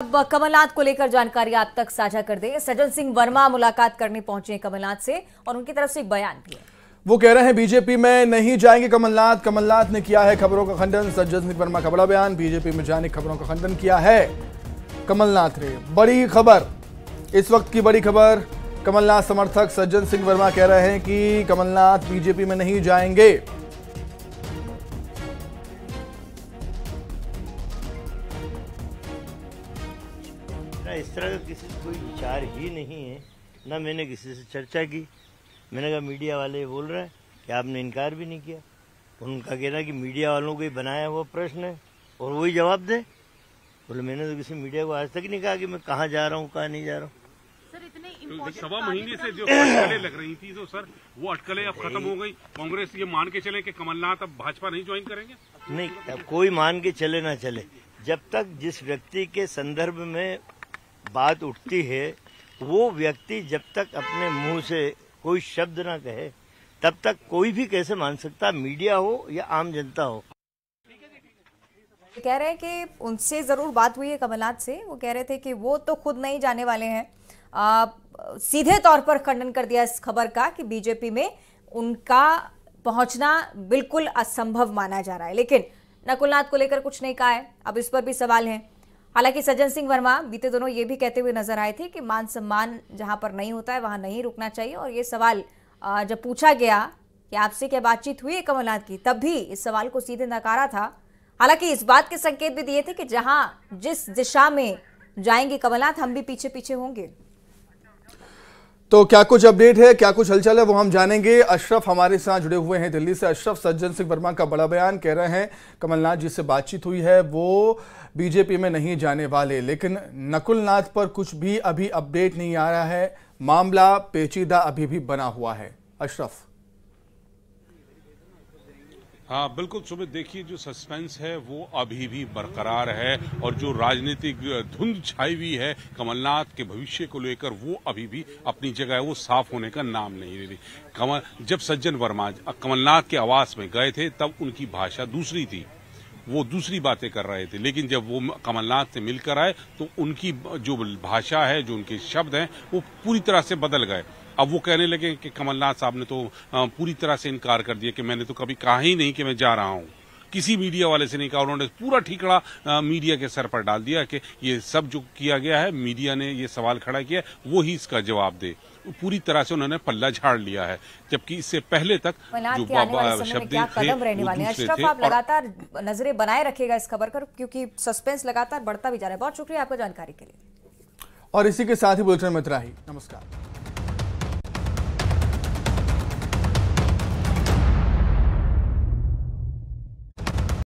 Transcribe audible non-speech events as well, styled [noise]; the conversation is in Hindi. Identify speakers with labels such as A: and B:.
A: अब कमलनाथ को लेकर जानकारी आप तक साझा कर दें सज्जन सिंह वर्मा मुलाकात करने पहुंचे कमलनाथ से और उनकी तरफ से एक बयान भी है
B: वो कह रहे हैं बीजेपी में नहीं जाएंगे कमलनाथ कमलनाथ ने किया है खबरों का खंडन सज्जन सिंह वर्मा का बड़ा बयान बीजेपी में जाने खबरों का खंडन किया है कमलनाथ ने बड़ी खबर इस वक्त की बड़ी खबर कमलनाथ समर्थक सज्जन सिंह वर्मा कह रहे हैं कि कमलनाथ बीजेपी में नहीं जाएंगे
C: ना इस तरह का किसी कोई विचार ही नहीं है ना मैंने किसी से चर्चा की मैंने कहा मीडिया वाले बोल रहे हैं कि आपने इनकार भी नहीं किया उनका कहना कि मीडिया वालों को ही बनाया हुआ प्रश्न है और वही जवाब दे बोले मैंने तो किसी मीडिया को आज तक नहीं कहा कि मैं कहाँ जा रहा हूँ कहाँ नहीं जा रहा हूँ
D: सवा महीने तो से जो [coughs] अटकलें लग रही थी तो सर वो अटकलें अब खत्म हो गई कांग्रेस ये मान के चले कि कमलनाथ अब भाजपा नहीं ज्वाइन
C: करेंगे नहीं अब कोई मान के चले ना चले जब तक जिस व्यक्ति के संदर्भ में बात उठती है वो व्यक्ति जब तक अपने मुंह से कोई शब्द ना कहे तब तक कोई भी कैसे मान सकता मीडिया हो या आम जनता हो
A: कह रहे हैं कि उनसे ज़रूर बात हुई है कमलनाथ से वो कह रहे थे कि वो तो खुद नहीं जाने वाले हैं सीधे तौर पर खंडन कर दिया इस खबर का कि बीजेपी में उनका पहुंचना बिल्कुल असंभव माना जा रहा है लेकिन नकुलनाथ को लेकर कुछ नहीं कहा है अब इस पर भी सवाल है हालांकि सज्जन सिंह वर्मा बीते दोनों ये भी कहते हुए नजर आए थे कि मान सम्मान जहां पर नहीं होता है वहां नहीं रुकना चाहिए और ये सवाल जब पूछा गया कि आपसे क्या बातचीत हुई है कमलनाथ की तब भी इस सवाल को सीधे नकारा था हालांकि इस बात के संकेत भी दिए थे कि जहां जिस दिशा में जाएंगे कमलनाथ हम भी पीछे पीछे होंगे
B: तो क्या कुछ अपडेट है क्या कुछ हलचल है वो हम जानेंगे अशरफ हमारे साथ जुड़े हुए हैं दिल्ली से अशरफ सज्जन सिंह वर्मा का बड़ा बयान कह रहे हैं कमलनाथ जी से बातचीत हुई है वो बीजेपी में नहीं जाने वाले लेकिन नकुलनाथ पर कुछ भी अभी अपडेट नहीं आ रहा है मामला पेचीदा अभी भी बना हुआ है अशरफ
D: हाँ बिल्कुल सुबह देखिए जो सस्पेंस है वो अभी भी बरकरार है और जो राजनीतिक धुंध छाई हुई है कमलनाथ के भविष्य को लेकर वो अभी भी अपनी जगह है वो साफ होने का नाम नहीं ले रही कमल जब सज्जन वर्मा कमलनाथ के आवास में गए थे तब उनकी भाषा दूसरी थी वो दूसरी बातें कर रहे थे लेकिन जब वो कमलनाथ से मिलकर आए तो उनकी जो भाषा है जो उनके शब्द हैं वो पूरी तरह से बदल गए अब वो कहने लगे कि कमलनाथ साहब ने तो पूरी तरह से इनकार कर दिया कि मैंने तो कभी कहा ही नहीं कि मैं जा रहा हूं किसी मीडिया वाले से नहीं कहा उन्होंने पूरा ठीकड़ा मीडिया के सर पर डाल दिया कि ये सब जो किया गया है मीडिया ने ये सवाल खड़ा किया वो ही इसका जवाब दे पूरी तरह से उन्होंने पल्ला झाड़ लिया है जबकि इससे पहले तक जो शब्द
A: लगातार नजरे बनाए रखेगा इस खबर पर क्योंकि सस्पेंस लगातार बढ़ता भी जा रहा है बहुत शुक्रिया आपको जानकारी के लिए
B: और इसी के साथ ही बोलते हैं इतना ही
A: नमस्कार